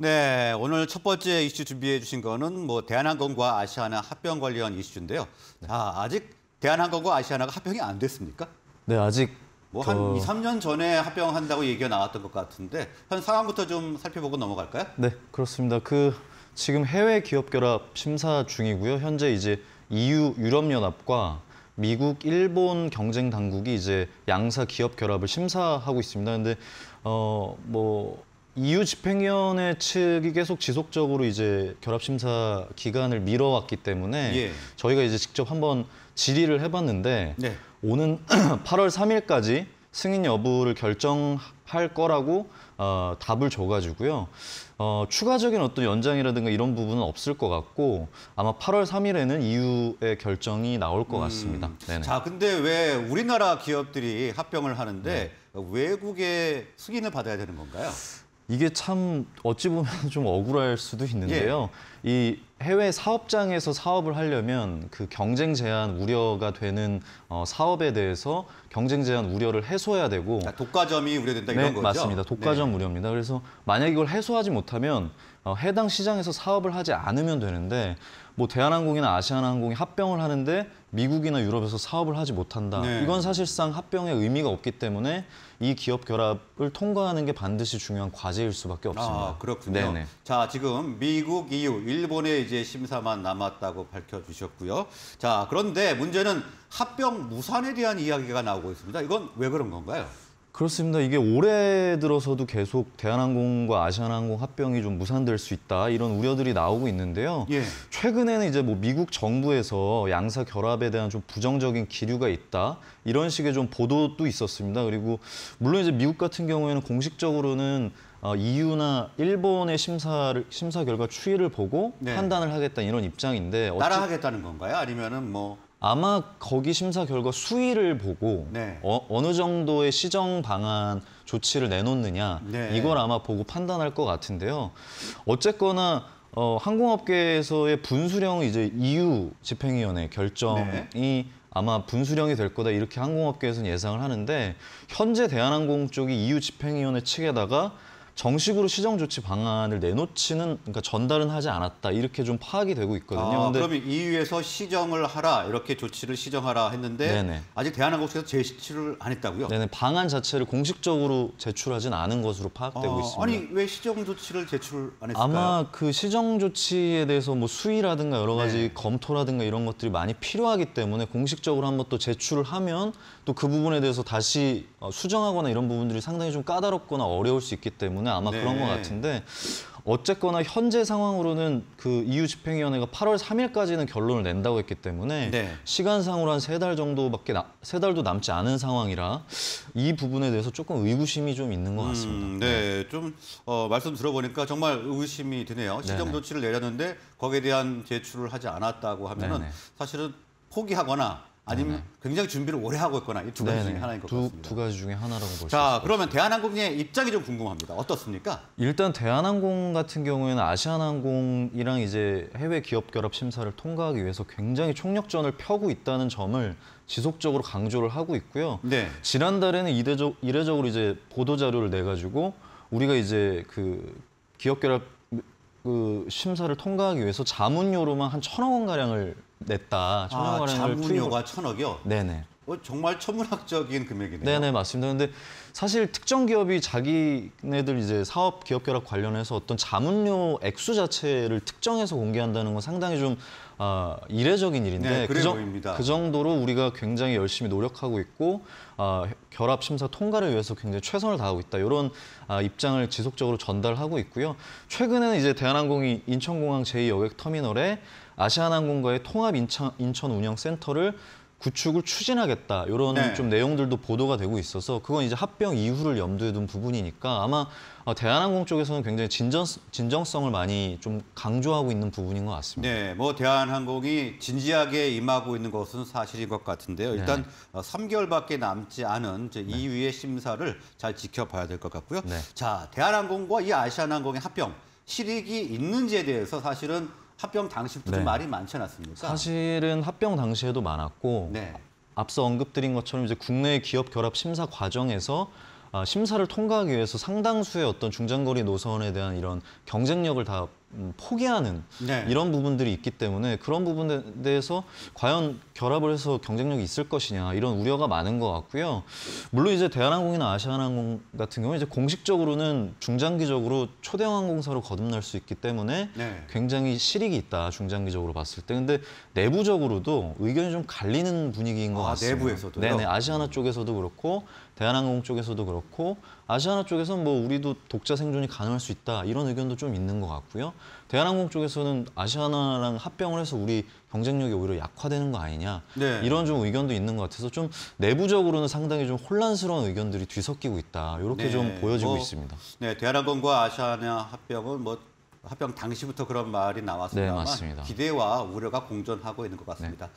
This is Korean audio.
네, 오늘 첫 번째 이슈 준비해 주신 거는 뭐 대한항공과 아시아나 합병 관련 이슈인데요. 아, 아직 대한항공과 아시아나가 합병이 안 됐습니까? 네, 아직 뭐한 저... 2, 3년 전에 합병한다고 얘기가 나왔던 것 같은데 현 상황부터 좀 살펴보고 넘어갈까요? 네, 그렇습니다. 그 지금 해외 기업 결합 심사 중이고요. 현재 이제 EU 유럽연합과 미국, 일본 경쟁 당국이 이제 양사 기업 결합을 심사하고 있습니다. 근데 어뭐 이유 집행위원회 측이 계속 지속적으로 이제 결합심사 기간을 미뤄왔기 때문에 예. 저희가 이제 직접 한번 질의를 해봤는데 네. 오는 8월 3일까지 승인 여부를 결정할 거라고 어, 답을 줘가지고요. 어, 추가적인 어떤 연장이라든가 이런 부분은 없을 것 같고 아마 8월 3일에는 이후의 결정이 나올 것 음. 같습니다. 네 자, 근데 왜 우리나라 기업들이 합병을 하는데 네. 외국의 승인을 받아야 되는 건가요? 이게 참 어찌 보면 좀 억울할 수도 있는데요. 예. 이 해외 사업장에서 사업을 하려면 그 경쟁 제한 우려가 되는 어, 사업에 대해서 경쟁 제한 우려를 해소해야 되고 그러니까 독과점이 우려된다 네, 이런 거죠? 맞습니다. 독과점 네. 우려입니다. 그래서 만약 이걸 해소하지 못하면 어, 해당 시장에서 사업을 하지 않으면 되는데 뭐 대한항공이나 아시아나항공이 합병을 하는데 미국이나 유럽에서 사업을 하지 못한다. 네. 이건 사실상 합병의 의미가 없기 때문에 이 기업 결합을 통과하는 게 반드시 중요한 과제일 수밖에 없습니다. 아, 그렇군요. 네네. 자, 지금 미국, EU, 일본의 이제 심사만 남았다고 밝혀 주셨고요. 자, 그런데 문제는 합병 무산에 대한 이야기가 나오고 있습니다. 이건 왜 그런 건가요? 그렇습니다. 이게 올해 들어서도 계속 대한항공과 아시아나항공 합병이 좀 무산될 수 있다 이런 우려들이 나오고 있는데요. 예. 최근에는 이제 뭐 미국 정부에서 양사 결합에 대한 좀 부정적인 기류가 있다 이런 식의 좀 보도도 있었습니다. 그리고 물론 이제 미국 같은 경우에는 공식적으로는 어, EU나 일본의 심사를 심사 결과 추이를 보고 네. 판단을 하겠다 이런 입장인데 어찌... 따라하겠다는 건가요? 아니면은 뭐 아마 거기 심사 결과 수위를 보고 네. 어, 어느 정도의 시정 방안 조치를 내놓느냐 네. 이걸 아마 보고 판단할 것 같은데요. 어쨌거나 어, 항공업계에서의 분수령 이제 EU 집행위원회 결정이 네. 아마 분수령이 될 거다 이렇게 항공업계에서는 예상을 하는데 현재 대한항공 쪽이 EU 집행위원회 측에다가 정식으로 시정 조치 방안을 내놓지는 그러니까 전달은 하지 않았다 이렇게 좀 파악이 되고 있거든요. 아, 그러면 EU에서 시정을 하라 이렇게 조치를 시정하라 했는데 네네. 아직 대한항공 에서 제시를 안 했다고요? 네네 방안 자체를 공식적으로 제출하진 않은 것으로 파악되고 아, 있습니다. 아니 왜 시정 조치를 제출 안 했을까요? 아마 그 시정 조치에 대해서 뭐 수위라든가 여러 가지 네. 검토라든가 이런 것들이 많이 필요하기 때문에 공식적으로 한번 또 제출을 하면 또 그 부분에 대해서 다시 어, 수정하거나 이런 부분들이 상당히 좀 까다롭거나 어려울 수 있기 때문에. 때문에 아마 네. 그런 것 네. 같은데 어쨌거나 현재 상황으로는 그 EU 집행위원회가 8월 3일까지는 결론을 낸다고 했기 때문에 네. 시간상으로 한 세 달 정도밖에 나, 세 달도 남지 않은 상황이라 이 부분에 대해서 조금 의구심이 좀 있는 것 같습니다. 음, 네, 네. 좀 어, 말씀 들어보니까 정말 의구심이 드네요. 네, 시정 네. 조치를 내렸는데 거기에 대한 제출을 하지 않았다고 하면은 사실은 포기하거나 아니면 네, 네. 굉장히 준비를 오래 하고 있거나 이 두 가지 중에 네, 하나인 것 두, 같습니다. 두 가지 중에 하나라고 볼수 자, 그러면 대한항공의 입장이 좀 궁금합니다. 어떻습니까? 일단 대한항공 같은 경우에는 아시아항공이랑 이제 해외 기업 결합 심사를 통과하기 위해서 굉장히 총력전을 펴고 있다는 점을 지속적으로 강조를 하고 있고요. 네. 지난달에는 이례적, 이례적으로 이제 보도 자료를 내 가지고 우리가 이제 그 기업 결합 그 심사를 통과하기 위해서 자문료로만 한 천억 원 가량을 냈다. 천억 아, 원을 자문료가 천억이요? 네네. 어, 정말 천문학적인 금액이네요. 네네 맞습니다. 근데 사실 특정 기업이 자기네들 이제 사업 기업 결합 관련해서 어떤 자문료 액수 자체를 특정해서 공개한다는 건 상당히 좀 아, 이례적인 일인데 네, 그, 정, 그 정도로 우리가 굉장히 열심히 노력하고 있고 아, 결합 심사 통과를 위해서 굉장히 최선을 다하고 있다 이런 아, 입장을 지속적으로 전달하고 있고요. 최근에는 이제 대한항공이 인천공항 제2여객터미널에 아시아나항공과의 통합 인천, 인천 운영 센터를 구축을 추진하겠다 이런 네. 좀 내용들도 보도가 되고 있어서 그건 이제 합병 이후를 염두에 둔 부분이니까 아마 어, 대한항공 쪽에서는 굉장히 진정, 진정성을 많이 좀 강조하고 있는 부분인 것 같습니다. 네, 뭐 대한항공이 진지하게 임하고 있는 것은 사실인 것 같은데요. 네. 일단 네. 어, 3개월밖에 남지 않은 제 2위의 심사를 잘 지켜봐야 될 것 같고요. 네. 자, 대한항공과 이 아시아나항공의 합병 실익이 있는지에 대해서 사실은 합병 당시부터 네. 좀 말이 많지 않았습니까? 사실은 합병 당시에도 많았고 네. 앞서 언급드린 것처럼 이제 국내 기업 결합 심사 과정에서 아, 심사를 통과하기 위해서 상당수의 어떤 중장거리 노선에 대한 이런 경쟁력을 다 음, 포기하는 네. 이런 부분들이 있기 때문에 그런 부분에 대해서 과연 결합을 해서 경쟁력이 있을 것이냐 이런 우려가 많은 것 같고요. 물론 이제 대한항공이나 아시아나항공 같은 경우는 이제 공식적으로는 중장기적으로 초대형 항공사로 거듭날 수 있기 때문에 네. 굉장히 실익이 있다 중장기적으로 봤을 때. 근데 내부적으로도 의견이 좀 갈리는 분위기인 것 아, 같습니다. 내부에서도요? 네네 아시아나 쪽에서도 그렇고 대한항공 쪽에서도 그렇고 아시아나 쪽에서는 뭐 우리도 독자 생존이 가능할 수 있다 이런 의견도 좀 있는 것 같고요. 대한항공 쪽에서는 아시아나랑 합병을 해서 우리 경쟁력이 오히려 약화되는 거 아니냐 네. 이런 좀 의견도 있는 것 같아서 좀 내부적으로는 상당히 좀 혼란스러운 의견들이 뒤섞이고 있다 이렇게 네. 좀 보여지고 뭐, 있습니다. 네, 대한항공과 아시아나 합병은 뭐 합병 당시부터 그런 말이 나왔습니다만 네, 기대와 우려가 공존하고 있는 것 같습니다. 네.